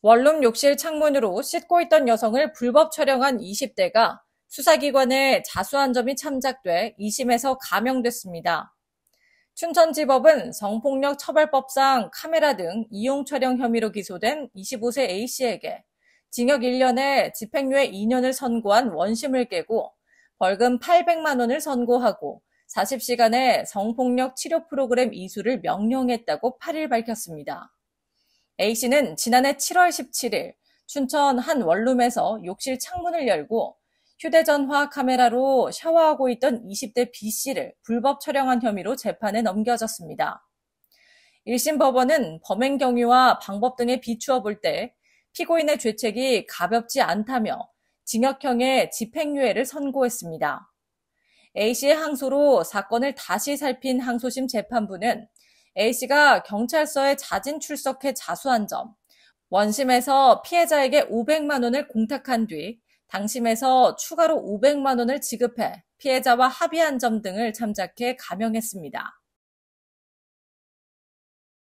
원룸 욕실 창문으로 씻고 있던 여성을 불법 촬영한 20대가 수사기관에 자수한 점이 참작돼 2심에서 감형됐습니다. 춘천지법은 성폭력 처벌법상 카메라 등 이용 촬영 혐의로 기소된 25세 A씨에게 징역 1년에 집행유예 2년을 선고한 원심을 깨고 벌금 800만 원을 선고하고 40시간의 성폭력 치료 프로그램 이수를 명령했다고 8일 밝혔습니다. A씨는 지난해 7월 17일 춘천 한 원룸에서 욕실 창문을 열고 휴대전화 카메라로 샤워하고 있던 20대 B씨를 불법 촬영한 혐의로 재판에 넘겨졌습니다. 1심 법원은 범행 경위와 방법 등에 비추어 볼 때 피고인의 죄책이 가볍지 않다며 징역형의 집행유예를 선고했습니다. A씨의 항소로 사건을 다시 살핀 항소심 재판부는 A씨가 경찰서에 자진 출석해 자수한 점, 원심에서 피해자에게 500만 원을 공탁한 뒤 당심에서 추가로 500만 원을 지급해 피해자와 합의한 점 등을 참작해 감형했습니다.